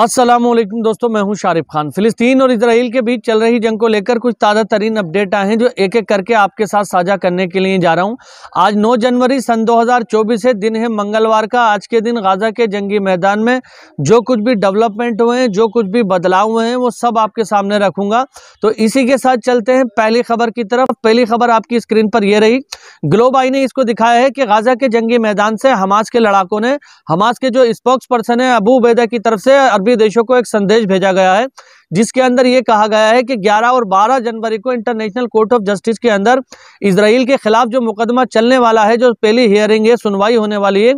असलम दोस्तों मैं हूं शारिफ खान फिलिस्तीन और इसराइल के बीच चल रही जंग को लेकर कुछ ताज़ा तरीन अपडेट आए हैं जो एक एक करके आपके साथ साझा करने के लिए जा रहा हूं आज 9 जनवरी सन 2024 है दिन है मंगलवार का आज के दिन गाज़ा के जंगी मैदान में जो कुछ भी डेवलपमेंट हुए हैं जो कुछ भी बदलाव हुए हैं वो सब आपके सामने रखूँगा तो इसी के साथ चलते हैं पहली खबर की तरफ पहली खबर आपकी स्क्रीन पर यह रही ग्लोब आई ने इसको दिखाया है कि गाज़ा के जंगी मैदान से हमास के लड़ाकों ने हमास के जो स्पोक्स पर्सन है अबू उबैदा की तरफ से अरबी सभी देशों को एक संदेश भेजा गया है जिसके अंदर ये कहा गया है कि 11 और 12 जनवरी को इंटरनेशनल कोर्ट ऑफ जस्टिस के अंदर इसराइल के खिलाफ जो मुकदमा चलने वाला है जो पहली हियरिंग है सुनवाई होने वाली है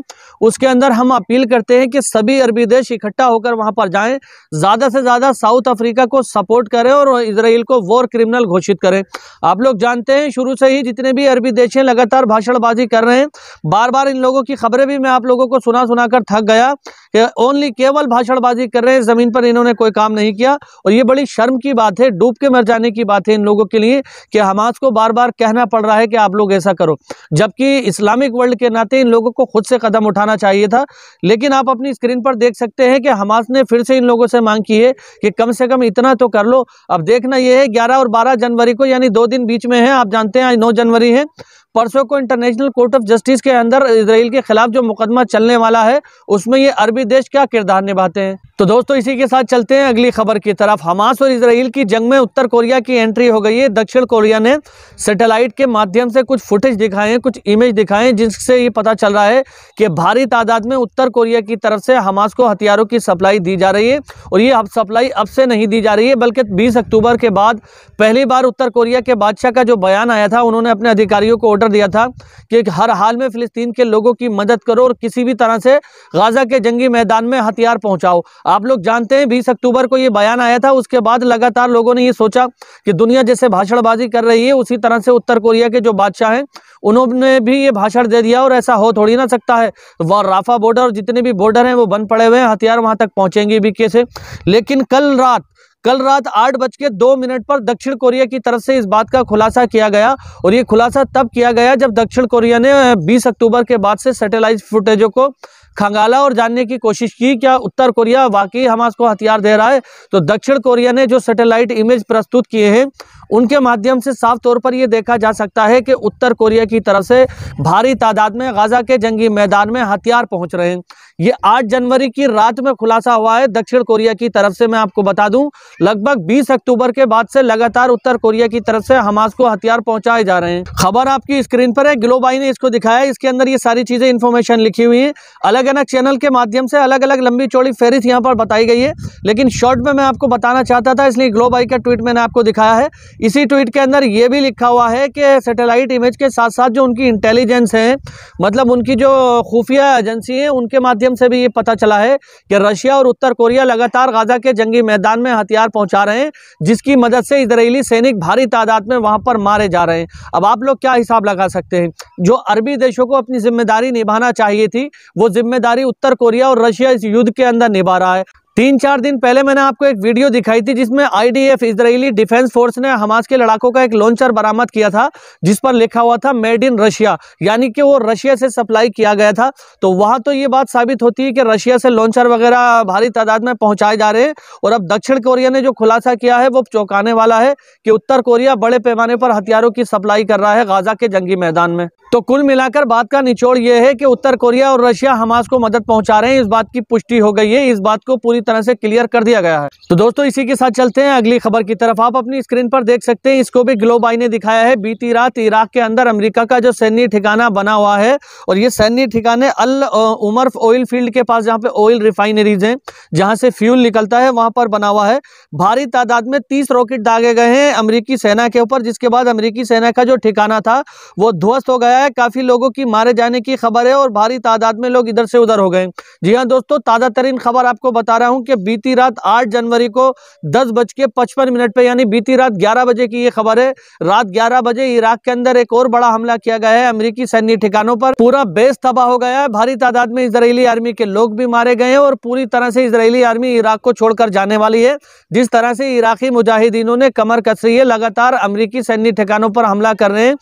उसके अंदर हम अपील करते हैं कि सभी अरबी देश इकट्ठा होकर वहां पर जाएं ज़्यादा से ज़्यादा साउथ अफ्रीका को सपोर्ट करें और इसराइल को वॉर क्रिमिनल घोषित करें आप लोग जानते हैं शुरू से ही जितने भी अरबी देश हैं लगातार भाषणबाजी कर रहे हैं बार बार इन लोगों की खबरें भी मैं आप लोगों को सुना सुना कर थक गया ओनली केवल भाषणबाजी कर रहे हैं ज़मीन पर इन्होंने कोई काम नहीं किया और ये बड़ी शर्म की बात है डूब के मर जाने की बात है इन लोगों के लिए कि हमास को बार बार कहना पड़ रहा है कि आप लोग ऐसा करो जबकि इस्लामिक वर्ल्ड के नाते इन लोगों को खुद से कदम उठाना चाहिए था लेकिन आप अपनी स्क्रीन पर देख सकते हैं कि हमास ने फिर से इन लोगों से मांग की है कि कम से कम इतना तो कर लो अब देखना यह है ग्यारह और बारह जनवरी को यानी दो दिन बीच में है आप जानते हैं आज नौ जनवरी है परसों को इंटरनेशनल कोर्ट ऑफ जस्टिस के अंदर इसराइल के खिलाफ जो मुकदमा चलने वाला है उसमें ये अरबी देश क्या किरदार निभाते हैं तो दोस्तों इसी के साथ चलते हैं अगली खबर की तरफ हमास और इसराइल की जंग में उत्तर कोरिया की एंट्री हो गई है दक्षिण कोरिया ने सैटेलाइट के माध्यम से कुछ फुटेज दिखाए हैं कुछ इमेज दिखाए हैं जिससे ये पता चल रहा है कि भारी तादाद में उत्तर कोरिया की तरफ से हमास को हथियारों की सप्लाई दी जा रही है और ये अब सप्लाई अब से नहीं दी जा रही है बल्कि बीस अक्टूबर के बाद पहली बार उत्तर कोरिया के बादशाह का जो बयान आया था उन्होंने अपने अधिकारियों को ऑर्डर दिया था कि हर हाल में फ़िलिस्तीन के लोगों की मदद करो और किसी भी तरह से गाज़ा के जंगी मैदान में हथियार पहुंचाओ आप लोग जानते हैं बीस अक्टूबर को ये बयान आया था उसके बाद लगातार लोगों ने ये सोचा कि दुनिया जैसे भाषणबाजी कर रही है उसी तरह से उत्तर कोरिया के जो बादशाह हैं उन्होंने भी ये भाषण दे दिया और ऐसा हो थोड़ी ना सकता है वह राफा बॉर्डर और जितने भी बॉर्डर हैं वो बंद पड़े हुए हैं हथियार वहाँ तक पहुँचेंगे भी कैसे लेकिन कल रात कल रात आठ बज के दो मिनट पर दक्षिण कोरिया की तरफ से इस बात का खुलासा किया गया और ये खुलासा तब किया गया जब दक्षिण कोरिया ने 20 अक्टूबर के बाद से सैटेलाइट फुटेजों को खंगाला और जानने की कोशिश की क्या उत्तर कोरिया वाकई हमास को हथियार दे रहा है तो दक्षिण कोरिया ने जो सैटेलाइट इमेज प्रस्तुत किए हैं उनके माध्यम से साफ तौर पर यह देखा जा सकता है कि उत्तर कोरिया की तरफ से भारी तादाद में गाजा के जंगी मैदान में हथियार पहुंच रहे हैं ये 8 जनवरी की रात में खुलासा हुआ है दक्षिण कोरिया की तरफ से मैं आपको बता दूं लगभग 20 अक्टूबर के बाद से लगातार उत्तर कोरिया की तरफ से हमास को हथियार पहुंचाए जा रहे हैं खबर आपकी स्क्रीन पर है ग्लोबाई ने इसको दिखाया इसके अंदर ये सारी चीजें इन्फॉर्मेशन लिखी हुई है अलग अलग चैनल के माध्यम से अलग अलग लंबी चौड़ी फेरिस यहाँ पर बताई गई है लेकिन शॉर्ट में मैं आपको बताना चाहता था इसलिए ग्लोबाई का ट्वीट मैंने आपको दिखाया है इसी ट्वीट के अंदर ये भी लिखा हुआ है कि सैटेलाइट इमेज के साथ साथ जो उनकी इंटेलिजेंस है मतलब उनकी जो खुफिया एजेंसी है उनके माध्यम से भी ये पता चला है कि रशिया और उत्तर कोरिया लगातार गाजा के जंगी मैदान में हथियार पहुंचा रहे हैं जिसकी मदद से इसराइली सैनिक भारी तादाद में वहाँ पर मारे जा रहे हैं अब आप लोग क्या हिसाब लगा सकते हैं जो अरबी देशों को अपनी जिम्मेदारी निभाना चाहिए थी वो जिम्मेदारी उत्तर कोरिया और रशिया इस युद्ध के अंदर निभा रहा है तीन चार दिन पहले मैंने आपको एक वीडियो दिखाई थी जिसमें आईडीएफ इजरायली डिफेंस फोर्स ने हमास के लड़ाकों का एक लॉन्चर बरामद किया था जिस पर लिखा हुआ था मेड इन रशिया यानी कि वो रशिया से सप्लाई किया गया था तो वहां तो ये बात साबित होती है कि रशिया से लॉन्चर वगैरह भारी तादाद में पहुंचाए जा रहे हैं और अब दक्षिण कोरिया ने जो खुलासा किया है वो चौंकाने वाला है कि उत्तर कोरिया बड़े पैमाने पर हथियारों की सप्लाई कर रहा है गाजा के जंगी मैदान में तो कुल मिलाकर बात का निचोड़ यह है कि उत्तर कोरिया और रशिया हमास को मदद पहुंचा रहे हैं इस बात की पुष्टि हो गई है इस बात को पूरी पूरी तरह से क्लियर कर दिया गया है तो दोस्तों इसी के साथ चलते हैं अगली खबर की तरफ आप अपनी स्क्रीन पर देख सकते हैं इसको भी ग्लोब आई ने दिखाया है बीती रात इराक के अंदर अमरीका का जो सैन्य ठिकाना बना हुआ है और ये सैन्य ठिकाने अल उमर ऑयल फील्ड के पास जहाँ पे ऑयल रिफाइनरीज हैं जहाँ से फ्यूल निकलता है वहाँ पर बना हुआ है भारी तादाद में तीस रॉकेट दागे गए हैं अमरीकी सेना के ऊपर जिसके बाद अमरीकी सेना का जो ठिकाना था वो ध्वस्त हो गया है काफ़ी लोगों की मारे जाने की खबर है और भारी तादाद में लोग इधर से उधर हो गए जी हाँ दोस्तों ताज़ा तरीन खबर आपको बता रहा हूँ हूं कि बीती रात 8 जनवरी को दस बज के पचपन मिनट पर यानी बीती रात 11 बजे की ये खबर है रात 11 बजे इराक के अंदर एक और बड़ा हमला किया गया है अमेरिकी सैन्य ठिकानों पर पूरा बेस तबाह हो गया है भारी तादाद में इसराइली आर्मी के लोग भी मारे गए हैं और पूरी तरह से इसराइली आर्मी इराक को छोड़कर जाने वाली है जिस तरह से इराकी मुजाहिदीनों ने कमर कसरी है लगातार अमरीकी सैन्य ठिकानों पर हमला कर रहे हैं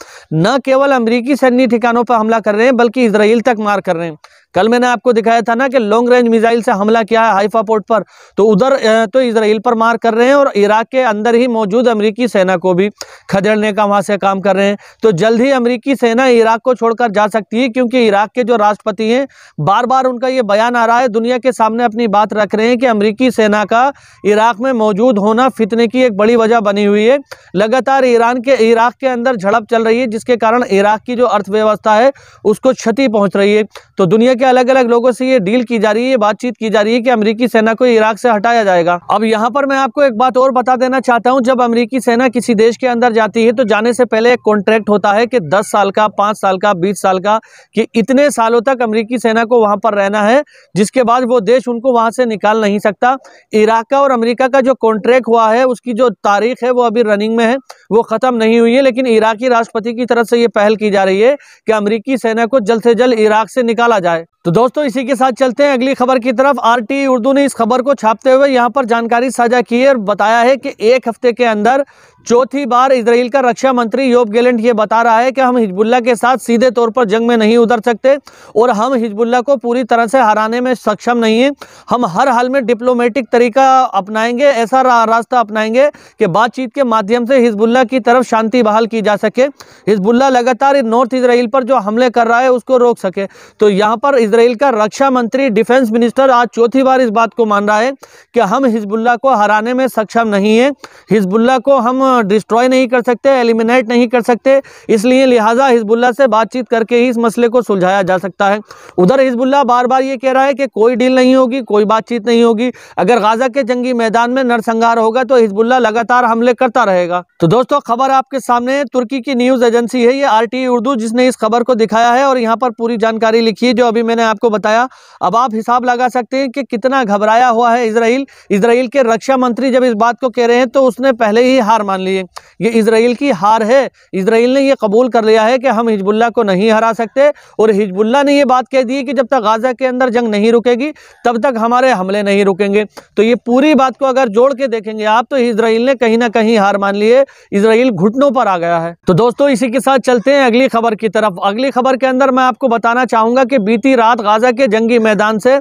न केवल अमरीकी सैन्य ठिकानों पर हमला कर रहे हैं बल्कि इसराइल तक मार कर रहे हैं कल मैंने आपको दिखाया था ना कि लॉन्ग रेंज मिसाइल से हमला किया है हाइफा पोर्ट पर तो उधर तो इसराइल पर मार कर रहे हैं और इराक के अंदर ही मौजूद अमरीकी सेना को भी खदेड़ने का वहाँ से काम कर रहे हैं तो जल्द ही अमरीकी सेना इराक को छोड़कर जा सकती है क्योंकि इराक के जो राष्ट्रपति हैं बार बार उनका ये बयान आ रहा है दुनिया के सामने अपनी बात रख रहे हैं कि अमरीकी सेना का इराक में मौजूद होना फितने की एक बड़ी वजह बनी हुई है लगातार ईरान के इराक के अंदर झड़प चल रही है जिसके कारण इराक की जो अर्थव्यवस्था है उसको क्षति पहुँच रही है तो दुनिया के अलग अलग लोगों से ये डील की जा रही है बातचीत की जा रही है कि अमरीकी सेना को इराक से हटाया जाएगा अब यहाँ पर मैं आपको एक बात और बता देना चाहता हूँ जब अमरीकी सेना किसी देश के अंदर जाती है तो जाने से पहले एक कॉन्ट्रैक्ट होता है कि दस साल का पांच साल का बीस साल का कि इतने सालों तक अमरीकी सेना को वहां पर रहना है जिसके बाद वो देश उनको वहां से निकाल नहीं सकता इराक का और अमरीका का जो कॉन्ट्रैक्ट हुआ है उसकी जो तारीख है वो अभी रनिंग में है वो ख़त्म नहीं हुई है लेकिन इराकी राष्ट्रपति की तरफ से ये पहल की जा रही है कि अमरीकी सेना को जल्द से जल्द इराक से निकाला जाए तो दोस्तों इसी के साथ चलते हैं अगली खबर की तरफ आरटी उर्दू ने इस खबर को छापते हुए यहाँ पर जानकारी साझा की है और बताया है कि एक हफ्ते के अंदर चौथी बार इसराइल का रक्षा मंत्री योब गैलेंट ये बता रहा है कि हम हिजबुल्ला के साथ सीधे तौर पर जंग में नहीं उतर सकते और हम हिजबुल्ला को पूरी तरह से हराने में सक्षम नहीं है हम हर हाल में डिप्लोमेटिक तरीका अपनाएंगे ऐसा रा, रास्ता अपनाएंगे कि बातचीत के माध्यम से हिजबुल्ला की तरफ शांति बहाल की जा सके हिजबुल्ला लगातार नॉर्थ इसराइल पर जो हमले कर रहा है उसको रोक सके तो यहाँ पर इसराइल का रक्षा मंत्री डिफेंस मिनिस्टर आज चौथी बार इस बात को मान रहा है कि हम हिजबुल्ला को हराने में सक्षम नहीं है हिजबुल्ला को हम डिस्ट्रॉय नहीं कर सकते एलिमिनेट नहीं कर सकते इसलिए लिहाजा हिजबुल्ला से बातचीत करके ही इस मसले को सुलझाया जा सकता है उधर हिजबुल्ला बार बार ये कह रहा है कि कोई डील नहीं होगी कोई बातचीत नहीं होगी अगर गाजा के जंगी मैदान में नरसंहार होगा तो हिजबुल्ला लगातार हमले करता रहेगा तो दोस्तों खबर आपके सामने तुर्की की न्यूज़ एजेंसी है ये आर उर्दू जिसने इस खबर को दिखाया है और यहाँ पर पूरी जानकारी लिखी है जो अभी मैंने आपको बताया अब आप हिसाब लगा सकते हैं कि कितना घबराया हुआ है इसराइल इसराइल के रक्षा मंत्री जब इस बात को कह रहे हैं तो उसने पहले ही हार मान मान लिए ये इसराइल की हार है इसराइल ने ये कबूल कर लिया है कि हम हिजबुल्ला को नहीं हरा सकते और हिजबुल्ला ने ये बात कह दी कि जब तक गाज़ा के अंदर जंग नहीं रुकेगी तब तक हमारे हमले नहीं रुकेंगे तो ये पूरी बात को अगर जोड़ के देखेंगे आप तो इसराइल ने कहीं ना कहीं हार मान ली है इसराइल घुटनों पर आ गया है तो दोस्तों इसी के साथ चलते हैं अगली खबर की तरफ अगली खबर के अंदर मैं आपको बताना चाहूँगा कि बीती रात गाज़ा के जंगी मैदान से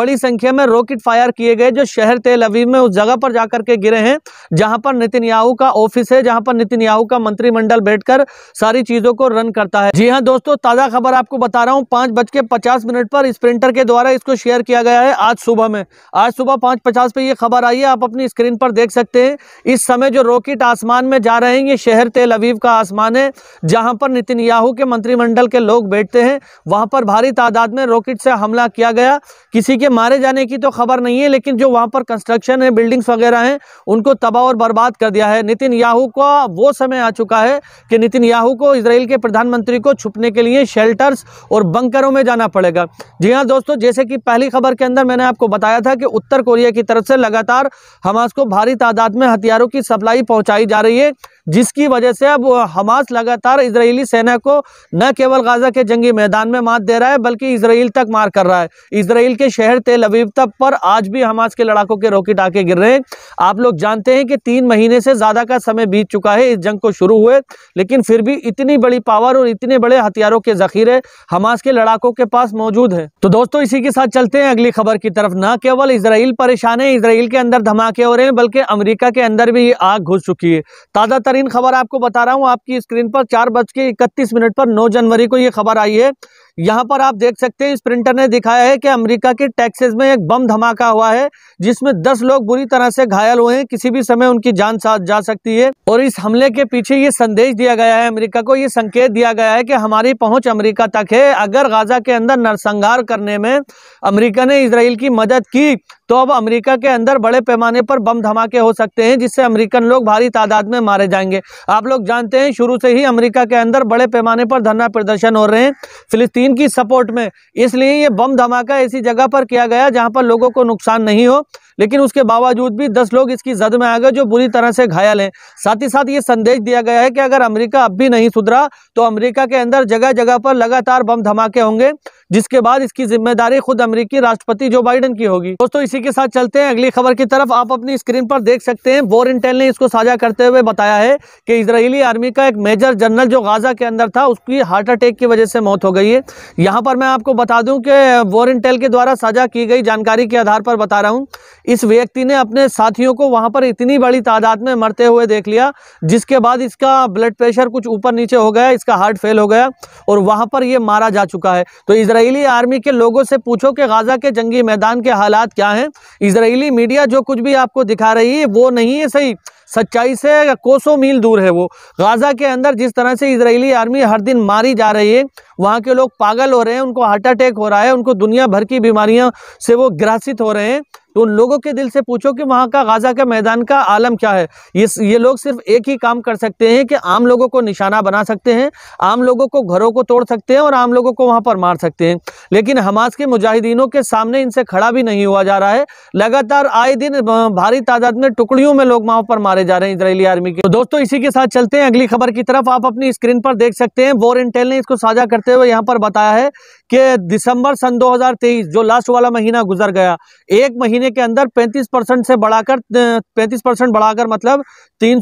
बड़ी संख्या में रॉकेट फायर किए गए जो शहर तेल अवीव में उस जगह पर जाकर के गिरे हैं जहां पर नितिन का ऑफिस है जहां पर नितिन याहू का मंत्रिमंडल बैठकर सारी चीजों को रन करता है जी हाँ दोस्तों ताजा खबर आपको बता रहा हूँ पांच बज के पचास मिनट पर इस प्रिंटर के द्वारा इसको शेयर किया गया है आज सुबह में आज सुबह पांच पचास पे खबर आई है आप अपनी स्क्रीन पर देख सकते हैं इस समय जो रॉकेट आसमान में जा रहे हैं ये शहर तेल अवीव का आसमान है जहां पर नितिन याहू के मंत्रिमंडल के लोग बैठते हैं वहां पर भारी तादाद में रॉकेट से हमला किया गया किसी के मारे जाने की तो खबर नहीं है लेकिन जो वहां पर कंस्ट्रक्शन है बिल्डिंग्स वगैरह हैं उनको तबाह और बर्बाद कर दिया है नितिन नितिन याहू का वो समय आ चुका है कि नितिन याहू को इसराइल के प्रधानमंत्री को छुपने के लिए शेल्टर्स और बंकरों में जाना पड़ेगा जी हाँ दोस्तों जैसे कि पहली खबर के अंदर मैंने आपको बताया था कि उत्तर कोरिया की तरफ से लगातार हमास को भारी तादाद में हथियारों की सप्लाई पहुँचाई जा रही है जिसकी वजह से अब हमास लगातार इजरायली सेना को न केवल गाजा के जंगी मैदान में मात दे रहा है बल्कि इसराइल तक मार कर रहा है इसराइल के शहर तेल अवीब तक पर आज भी हमास के लड़ाकों के रोकी आके गिर रहे हैं आप लोग जानते हैं कि तीन महीने से ज़्यादा का समय बीत चुका है इस जंग को शुरू हुए लेकिन फिर भी इतनी बड़ी पावर और इतने बड़े हथियारों के जखीरे हमास के लड़ाकों के पास मौजूद है तो दोस्तों इसी के साथ चलते हैं अगली खबर की तरफ न केवल इसराइल परेशान है इसराइल के अंदर धमाके हो रहे हैं बल्कि अमरीका के अंदर भी ये आग घुस चुकी है ताज़ा तरीन खबर आपको बता रहा हूँ आपकी स्क्रीन पर चार बज के इकतीस मिनट पर नौ जनवरी को ये खबर आई है यहाँ पर आप देख सकते हैं इस प्रिंटर ने दिखाया है कि अमेरिका के टैक्सेस में एक बम धमाका हुआ है जिसमें 10 लोग बुरी तरह से घायल हुए हैं किसी भी समय उनकी जान जा सकती है और इस हमले के पीछे ये संदेश दिया गया है अमेरिका को ये संकेत दिया गया है कि हमारी पहुंच अमेरिका तक है अगर गाजा के अंदर नरसंहार करने में अमरीका ने इसराइल की मदद की तो अब अमेरिका के अंदर बड़े पैमाने पर बम धमाके हो सकते हैं जिससे अमेरिकन लोग भारी तादाद में मारे जाएंगे आप लोग जानते हैं शुरू से ही अमेरिका के अंदर बड़े पैमाने पर धरना प्रदर्शन हो रहे हैं फिलिस्तीन की सपोर्ट में इसलिए ये बम धमाका ऐसी जगह पर किया गया जहाँ पर लोगों को नुकसान नहीं हो लेकिन उसके बावजूद भी दस लोग इसकी जद में आ गए जो बुरी तरह से घायल हैं साथ ही साथ ये संदेश दिया गया है कि अगर अमरीका अब भी नहीं सुधरा तो अमरीका के अंदर जगह जगह पर लगातार बम धमाके होंगे जिसके बाद इसकी जिम्मेदारी खुद अमरीकी राष्ट्रपति जो बाइडन की होगी दोस्तों इसी के साथ चलते हैं अगली खबर की तरफ आप अपनी स्क्रीन पर देख सकते हैं बोर इंटेल ने इसको साझा करते हुए बताया है कि इसराइली आर्मी का एक मेजर जनरल जो गाजा के अंदर था उसकी हार्ट अटैक की वजह से मौत हो गई है यहाँ पर मैं आपको बता दूं कि वॉर इंटेल के द्वारा साझा की गई जानकारी के आधार पर बता रहा हूँ इस व्यक्ति ने अपने साथियों को वहाँ पर इतनी बड़ी तादाद में मरते हुए देख लिया जिसके बाद इसका ब्लड प्रेशर कुछ ऊपर नीचे हो गया इसका हार्ट फेल हो गया और वहाँ पर यह मारा जा चुका है तो इसराइली आर्मी के लोगों से पूछो कि गाजा के जंगी मैदान के हालात क्या हैं इसराइली मीडिया जो कुछ भी आपको दिखा रही है वो नहीं है सही सच्चाई से कोसों मील दूर है वो गाज़ा के अंदर जिस तरह से इसराइली आर्मी हर दिन मारी जा रही है वहाँ के लोग पागल हो रहे हैं उनको हार्ट अटैक हो रहा है उनको दुनिया भर की बीमारियाँ से वो ग्रासित हो रहे हैं तो उन लोगों के दिल से पूछो कि वहाँ का गाज़ा के मैदान का आलम क्या है ये ये लोग सिर्फ एक ही काम कर सकते हैं कि आम लोगों को निशाना बना सकते हैं आम लोगों को घरों को तोड़ सकते हैं और आम लोगों को वहाँ पर मार सकते हैं लेकिन हमास के मुजाहिदीनों के सामने इनसे खड़ा भी नहीं हुआ जा रहा है लगातार आए दिन भारी तादाद में टुकड़ियों में लोग वहां पर मारे जा रहे हैं इसराइली आर्मी के तो दोस्तों इसी के साथ चलते हैं अगली खबर की तरफ आप अपनी स्क्रीन पर देख सकते हैं वॉर इंटेल ने इसको साझा करते हुए यहाँ पर बताया है कि दिसंबर सन दो जो लास्ट वाला महीना गुजर गया एक महीने के अंदर पैंतीस परसेंट से बढ़ाकर पैंतीस परसेंट बढ़ाकर मतलब तीन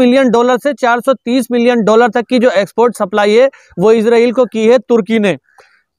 मिलियन डॉलर से चार मिलियन डॉलर तक की जो एक्सपोर्ट सप्लाई है वो इसराइल को की है तुर्की ने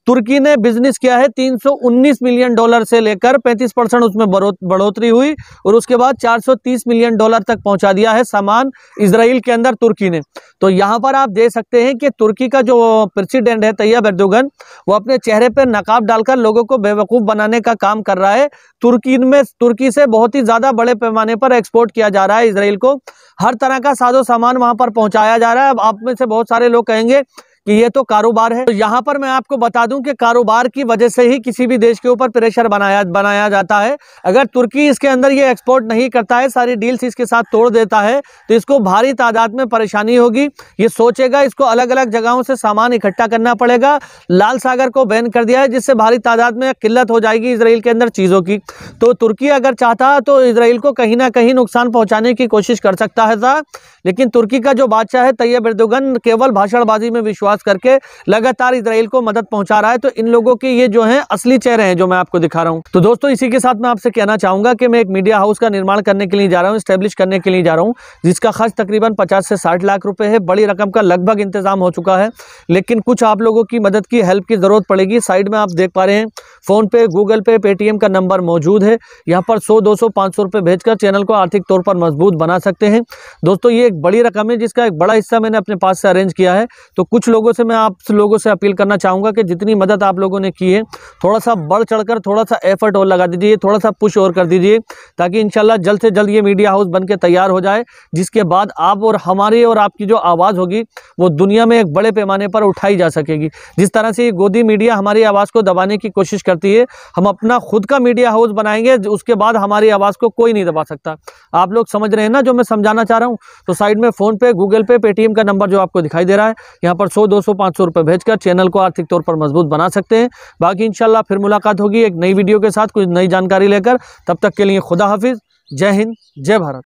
तुर्की ने बिजनेस किया है 319 मिलियन डॉलर से लेकर 35 परसेंट उसमें बढ़ोतरी हुई और उसके बाद 430 मिलियन डॉलर तक पहुंचा दिया है सामान इसराइल के अंदर तुर्की ने तो यहाँ पर आप देख सकते हैं कि तुर्की का जो प्रेसिडेंट है तैयब एर्दोगन वो अपने चेहरे पर नकाब डालकर लोगों को बेवकूफ़ बनाने का काम कर रहा है तुर्की में तुर्की से बहुत ही ज़्यादा बड़े पैमाने पर एक्सपोर्ट किया जा रहा है इसराइल को हर तरह का साजो सामान वहाँ पर पहुँचाया जा रहा है अब आप में से बहुत सारे लोग कहेंगे कि ये तो कारोबार है तो यहाँ पर मैं आपको बता दूं कि कारोबार की वजह से ही किसी भी देश के ऊपर प्रेशर बनाया बनाया जाता है अगर तुर्की इसके अंदर ये एक्सपोर्ट नहीं करता है सारी डील्स इसके साथ तोड़ देता है तो इसको भारी तादाद में परेशानी होगी ये सोचेगा इसको अलग अलग जगहों से सामान इकट्ठा करना पड़ेगा लाल सागर को बैन कर दिया है जिससे भारी तादाद में किल्लत हो जाएगी इसराइल के अंदर चीज़ों की तो तुर्की अगर चाहता तो इसराइल को कहीं ना कहीं नुकसान पहुँचाने की कोशिश कर सकता है था लेकिन तुर्की का जो बादशाह है तैयब एर्दोगन केवल भाषणबाजी में विश्वास बकवास करके लगातार इसराइल को मदद पहुंचा रहा है तो इन लोगों के ये जो है असली चेहरे हैं जो मैं आपको दिखा रहा हूँ तो दोस्तों इसी के साथ मैं आपसे कहना चाहूंगा कि मैं एक मीडिया हाउस का निर्माण करने के लिए जा रहा हूँ स्टेब्लिश करने के लिए जा रहा हूँ जिसका खर्च तकरीबन पचास से साठ लाख रुपए है बड़ी रकम का लगभग इंतजाम हो चुका है लेकिन कुछ आप लोगों की मदद की हेल्प की ज़रूरत पड़ेगी साइड में आप देख पा रहे हैं फ़ोन पे गूगल पे पेटीएम का नंबर मौजूद है यहाँ पर सौ दो सौ पाँच सौ रुपये भेजकर चैनल को आर्थिक तौर पर मजबूत बना सकते हैं दोस्तों ये एक बड़ी रकम है जिसका एक बड़ा हिस्सा मैंने अपने पास से अरेंज किया है तो कुछ लोग लोगों से मैं आप लोगों से अपील करना चाहूँगा कि जितनी मदद आप लोगों ने की है थोड़ा सा बढ़ चढ़कर थोड़ा सा एफर्ट और लगा दीजिए थोड़ा सा पुश और कर दीजिए ताकि इन जल्द से जल्द ये मीडिया हाउस बन तैयार हो जाए जिसके बाद आप और हमारी और आपकी जो आवाज़ होगी वो दुनिया में एक बड़े पैमाने पर उठाई जा सकेगी जिस तरह से गोदी मीडिया हमारी आवाज़ को दबाने की कोशिश करती है हम अपना खुद का मीडिया हाउस बनाएंगे उसके बाद हमारी आवाज़ को कोई नहीं दबा सकता आप लोग समझ रहे हैं ना जो मैं समझाना चाह रहा हूँ तो साइड में फ़ोन पे गूगल पे पेटीएम का नंबर जो आपको दिखाई दे रहा है यहाँ पर सो दो सौ पाँच सौ रुपये भेजकर चैनल को आर्थिक तौर पर मजबूत बना सकते हैं बाकी इंशाल्लाह फिर मुलाकात होगी एक नई वीडियो के साथ कुछ नई जानकारी लेकर तब तक के लिए खुदा हाफिज़ जय हिंद जय भारत